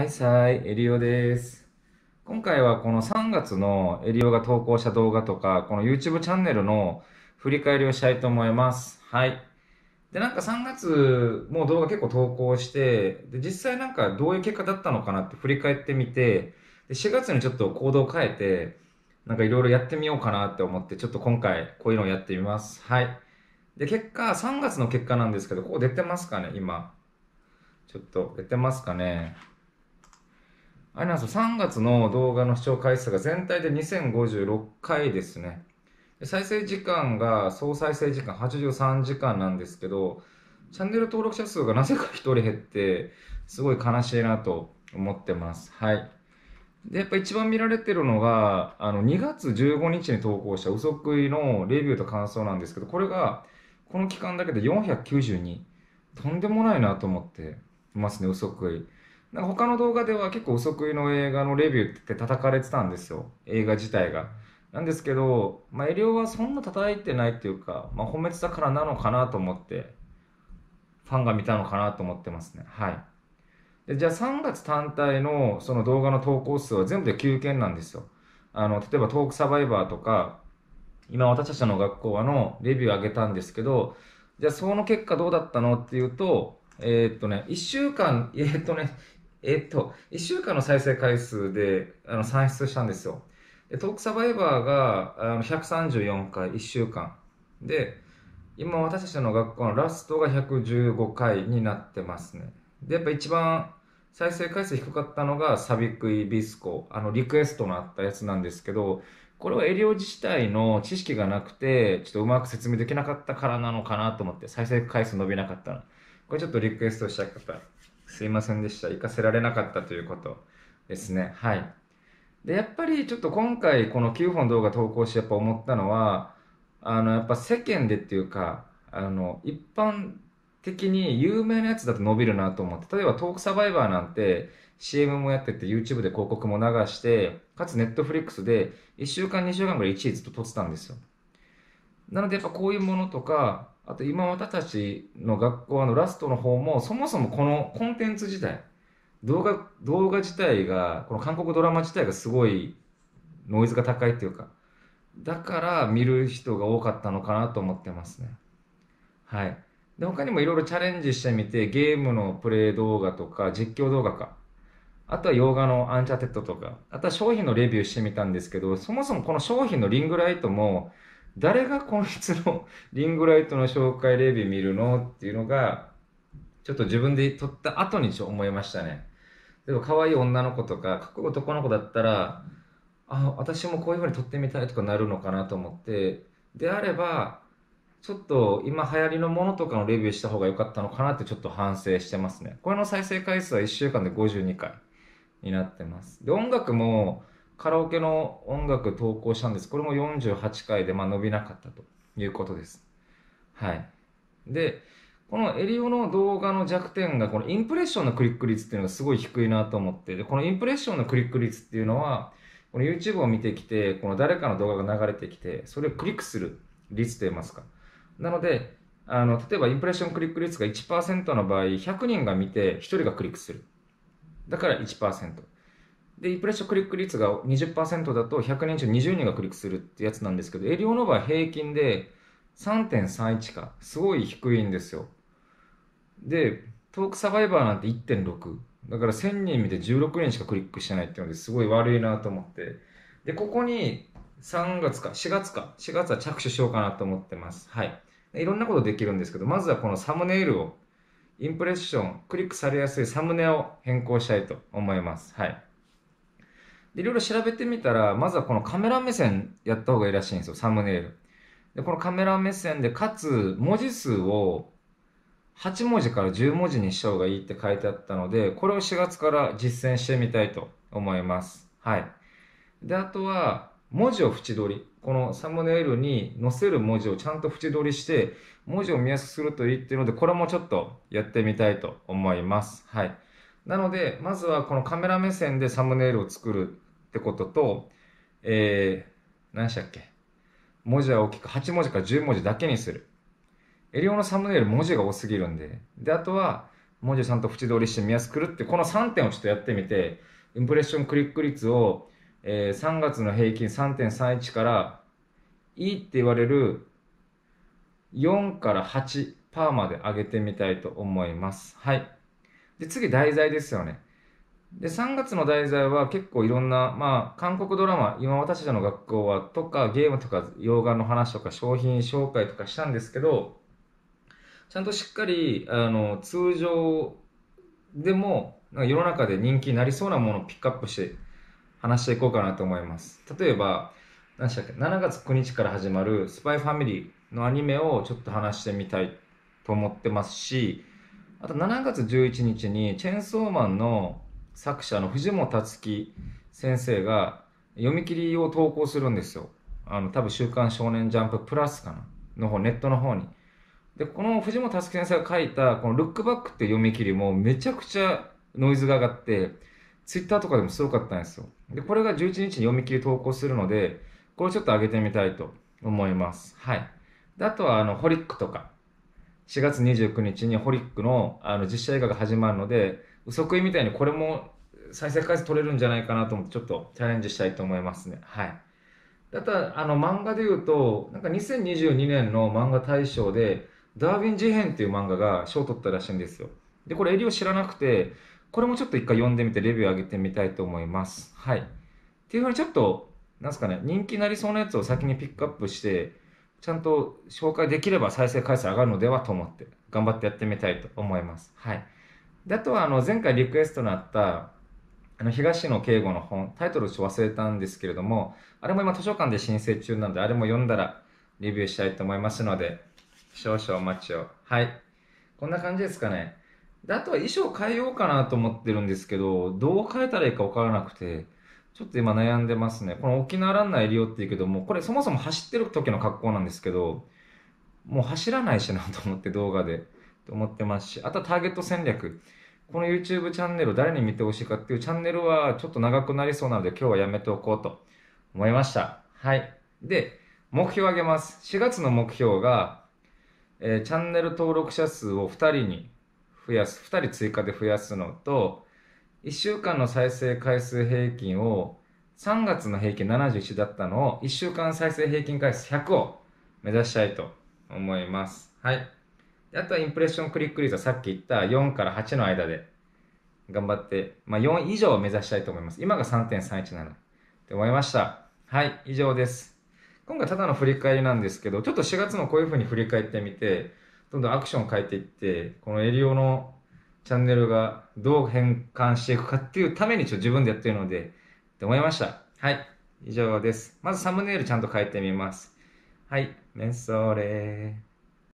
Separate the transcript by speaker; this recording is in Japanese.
Speaker 1: はい、さい、エリオです。今回はこの3月のエリオが投稿した動画とか、この YouTube チャンネルの振り返りをしたいと思います。はい。で、なんか3月も動画結構投稿して、で、実際なんかどういう結果だったのかなって振り返ってみて、で4月にちょっと行動を変えて、なんかいろいろやってみようかなって思って、ちょっと今回こういうのをやってみます。はい。で、結果、3月の結果なんですけど、ここ出てますかね、今。ちょっと出てますかね。あれなんですよ、3月の動画の視聴回数が全体で2056回ですね。再生時間が、総再生時間83時間なんですけど、チャンネル登録者数がなぜか1人減って、すごい悲しいなと思ってます。はい。で、やっぱ一番見られてるのが、あの、2月15日に投稿した嘘食いのレビューと感想なんですけど、これが、この期間だけで492。とんでもないなと思ってますね、嘘食い。なんか他の動画では結構遅食いの映画のレビューって叩かれてたんですよ。映画自体が。なんですけど、まあ、エリオはそんな叩いてないっていうか、まあ、褒めてたからなのかなと思って、ファンが見たのかなと思ってますね。はい。でじゃあ3月単体のその動画の投稿数は全部で9件なんですよ。あの、例えばトークサバイバーとか、今私たちの学校はのレビュー上げたんですけど、じゃあその結果どうだったのっていうと、えー、っとね、1週間、えー、っとね、えっと、1週間の再生回数であの算出したんですよ。でトークサバイバーがあの134回、1週間。で、今私たちの学校のラストが115回になってますね。で、やっぱ一番再生回数低かったのがサビクイビスコ、あのリクエストのあったやつなんですけど、これは医療自治体の知識がなくて、ちょっとうまく説明できなかったからなのかなと思って、再生回数伸びなかったの。これちょっとリクエストしたかった。すいませんでした。行かせられなかったということですね。はい。で、やっぱりちょっと今回この9本動画投稿してやっぱ思ったのは、あの、やっぱ世間でっていうか、あの、一般的に有名なやつだと伸びるなと思って、例えばトークサバイバーなんて CM もやってて YouTube で広告も流して、かつ Netflix で1週間2週間ぐらい1位ずっと撮ってたんですよ。なのでやっぱこういうものとか、あと今私たちの学校のラストの方も、そもそもこのコンテンツ自体、動画、動画自体が、この韓国ドラマ自体がすごいノイズが高いっていうか、だから見る人が多かったのかなと思ってますね。はい。で、他にもいろいろチャレンジしてみて、ゲームのプレイ動画とか、実況動画か。あとは洋画のアンチャテッドとか、あとは商品のレビューしてみたんですけど、そもそもこの商品のリングライトも、誰がこいつのリングライトの紹介レビュー見るのっていうのが、ちょっと自分で撮った後にちょ思いましたね。でも可愛い女の子とか、かっこいい男の子だったら、あ、私もこういうふうに撮ってみたいとかなるのかなと思って、であれば、ちょっと今流行りのものとかのレビューした方が良かったのかなってちょっと反省してますね。これの再生回数は1週間で52回になってます。で、音楽も、カラオケの音楽投稿したんです。これも48回でまあ伸びなかったということです。はい。で、このエリオの動画の弱点が、このインプレッションのクリック率っていうのがすごい低いなと思って、で、このインプレッションのクリック率っていうのは、この YouTube を見てきて、この誰かの動画が流れてきて、それをクリックする率と言いますか。なので、あの、例えばインプレッションクリック率が1%の場合、100人が見て1人がクリックする。だから1%。で、インプレッションクリック率が20%だと100人中20人がクリックするってやつなんですけど、エリオノバ平均で3.31か。すごい低いんですよ。で、トークサバイバーなんて1.6。だから1000人見て16人しかクリックしてないっていうのですごい悪いなと思って。で、ここに3月か4月か、4月は着手しようかなと思ってます。はい。いろんなことできるんですけど、まずはこのサムネイルを、インプレッション、クリックされやすいサムネを変更したいと思います。はい。で、いろいろ調べてみたら、まずはこのカメラ目線やった方がいいらしいんですよ、サムネイル。で、このカメラ目線で、かつ、文字数を8文字から10文字にした方がいいって書いてあったので、これを4月から実践してみたいと思います。はい。で、あとは、文字を縁取り。このサムネイルに載せる文字をちゃんと縁取りして、文字を見やすくするといいっていうので、これもちょっとやってみたいと思います。はい。なので、まずはこのカメラ目線でサムネイルを作るってことと、えー、何でしたっけ文字は大きく8文字から10文字だけにする。エリオのサムネイル文字が多すぎるんで。で、あとは文字をちゃんと縁取りして見やすくるって、この3点をちょっとやってみて、インプレッションクリック率を、えー、3月の平均3.31からいいって言われる4から8パーまで上げてみたいと思います。はい。で、次、題材ですよね。で、3月の題材は結構いろんな、まあ、韓国ドラマ、今私たちの学校は、とか、ゲームとか、洋画の話とか、商品紹介とかしたんですけど、ちゃんとしっかり、あの、通常でも、世の中で人気になりそうなものをピックアップして話していこうかなと思います。例えば、何でしたっけ、7月9日から始まるスパイファミリーのアニメをちょっと話してみたいと思ってますし、あと7月11日にチェンソーマンの作者の藤本達樹先生が読み切りを投稿するんですよ。あの、多分週刊少年ジャンププラスかなの方、ネットの方に。で、この藤本達樹先生が書いた、このルックバックって読み切りもめちゃくちゃノイズが上がって、ツイッターとかでもすごかったんですよ。で、これが11日に読み切り投稿するので、これちょっと上げてみたいと思います。はい。であとは、あの、ホリックとか、4月29日にホリックのあの実写映画が始まるので、嘘食いみたいにこれも再生回数取れるんじゃないかなと思って、ちょっとチャレンジしたいと思いますね。はい。だたあの漫画で言うと、なんか2022年の漫画大賞で、ダーウィン事変っていう漫画が賞を取ったらしいんですよ。で、これ、エリを知らなくて、これもちょっと一回読んでみて、レビュー上げてみたいと思います。はい。っていうふうにちょっと、なんすかね、人気になりそうなやつを先にピックアップして、ちゃんと紹介できれば再生回数上がるのではと思って頑張ってやってみたいと思います。はい、であとはあの前回リクエストのあったあの東野圭吾の本タイトルを忘れたんですけれどもあれも今図書館で申請中なのであれも読んだらレビューしたいと思いますので少々お待ちを。はい。こんな感じですかね。であとは衣装変えようかなと思ってるんですけどどう変えたらいいかわからなくて。ちょっと今悩んでますね。この沖縄ランナーエリオって言うけども、これそもそも走ってる時の格好なんですけど、もう走らないしなと思って動画で、と思ってますし、あとはターゲット戦略。この YouTube チャンネルを誰に見てほしいかっていうチャンネルはちょっと長くなりそうなので今日はやめておこうと思いました。はい。で、目標を上げます。4月の目標が、えー、チャンネル登録者数を2人に増やす、2人追加で増やすのと、1週間の再生回数平均を3月の平均71だったのを1週間再生平均回数100を目指したいと思います。はい。あとはインプレッションクリック率はさっき言った4から8の間で頑張って、まあ、4以上を目指したいと思います。今が3.317って思いました。はい、以上です。今回ただの振り返りなんですけど、ちょっと4月もこういうふうに振り返ってみて、どんどんアクション変えていって、このエリオのチャンネルがどう変換していくかっていうためにちょっと自分でやってるので、って思いました。はい。以上です。まずサムネイルちゃんと変えてみます。はい。メンソーレー。